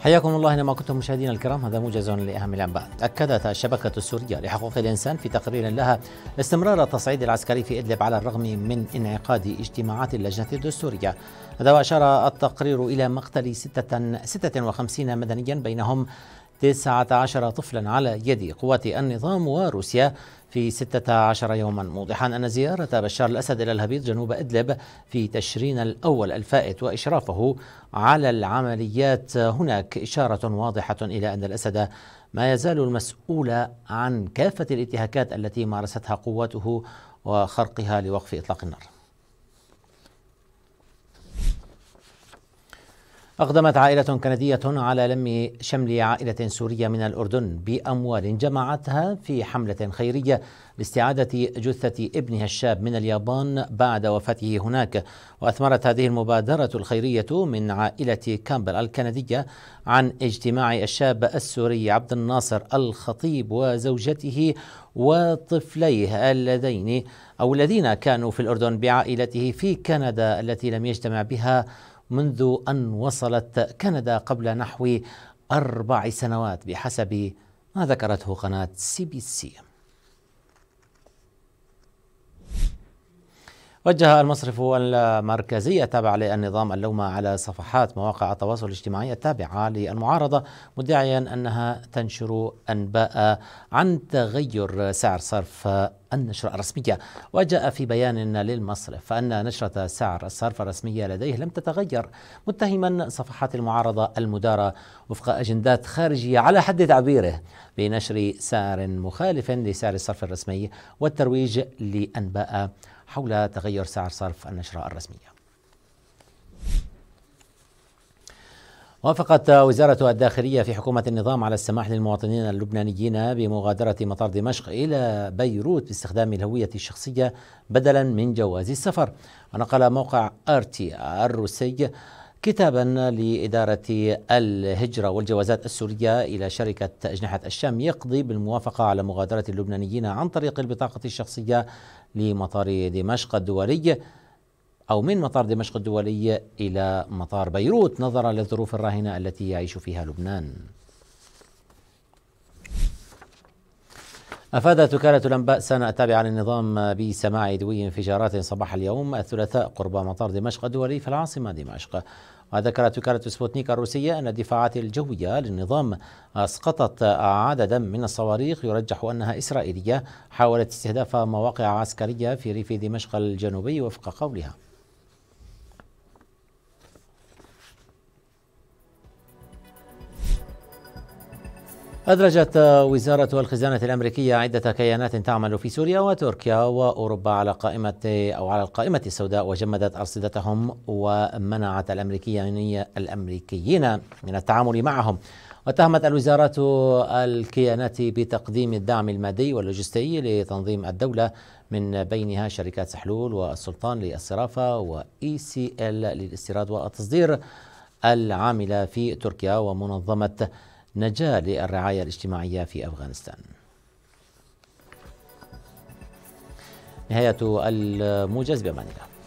حياكم الله إنما كنتم مشاهدينا الكرام هذا موجز لاهم الانباء اكدت الشبكه السوريه لحقوق الانسان في تقرير لها استمرار التصعيد العسكري في ادلب على الرغم من انعقاد اجتماعات اللجنه الدستوريه هذا واشار التقرير الى مقتل 56 مدنيا بينهم 19 طفلا على يد قوات النظام وروسيا في 16 يوما موضحا أن زيارة بشار الأسد إلى الهبيط جنوب إدلب في تشرين الأول الفائت وإشرافه على العمليات هناك إشارة واضحة إلى أن الأسد ما يزال المسؤول عن كافة الانتهاكات التي مارستها قواته وخرقها لوقف إطلاق النار أقدمت عائلة كندية على لم شمل عائلة سورية من الأردن بأموال جمعتها في حملة خيرية لاستعادة جثة ابنها الشاب من اليابان بعد وفاته هناك وأثمرت هذه المبادرة الخيرية من عائلة كامبل الكندية عن اجتماع الشاب السوري عبد الناصر الخطيب وزوجته وطفليه اللذين أو الذين كانوا في الأردن بعائلته في كندا التي لم يجتمع بها منذ أن وصلت كندا قبل نحو أربع سنوات بحسب ما ذكرته قناة سي بي سي وجه المصرف المركزي التابع للنظام اللوم على صفحات مواقع التواصل الاجتماعي التابعة للمعارضة مدعيا أنها تنشر أنباء عن تغير سعر صرف النشرة الرسمية وجاء في بيان للمصرف فأن نشرة سعر الصرف الرسمية لديه لم تتغير متهما صفحات المعارضة المدارة وفق أجندات خارجية على حد تعبيره بنشر سعر مخالف لسعر الصرف الرسمي والترويج لأنباء حول تغير سعر صرف النشرة الرسمية وافقت وزارة الداخلية في حكومة النظام على السماح للمواطنين اللبنانيين بمغادرة مطار دمشق إلى بيروت باستخدام الهوية الشخصية بدلا من جواز السفر ونقل موقع ارتي الروسي كتابا لإدارة الهجرة والجوازات السورية إلى شركة أجنحة الشام يقضي بالموافقة على مغادرة اللبنانيين عن طريق البطاقة الشخصية لمطار دمشق الدولي أو من مطار دمشق الدولي إلى مطار بيروت نظرا للظروف الراهنة التي يعيش فيها لبنان أفادت وكالة الأنباء سنة التابعة للنظام بسماع دوي انفجارات صباح اليوم الثلاثاء قرب مطار دمشق الدولي في العاصمة دمشق وذكرت وكالة سبوتنيك الروسية أن الدفاعات الجوية للنظام أسقطت عددا من الصواريخ يرجح أنها إسرائيلية حاولت استهداف مواقع عسكرية في ريف دمشق الجنوبي وفق قولها أدرجت وزارة الخزانة الأمريكية عدة كيانات تعمل في سوريا وتركيا وأوروبا على قائمة أو على القائمة السوداء وجمدت أرصدتهم ومنعت الأمريكيين الأمريكيين من التعامل معهم واتهمت الوزارة الكيانات بتقديم الدعم المادي واللوجستي لتنظيم الدولة من بينها شركات سحلول والسلطان للصرافة وإي سي إل للاستيراد والتصدير العاملة في تركيا ومنظمة نجاة للرعاية الاجتماعية في أفغانستان نهاية الموجز بأمان الله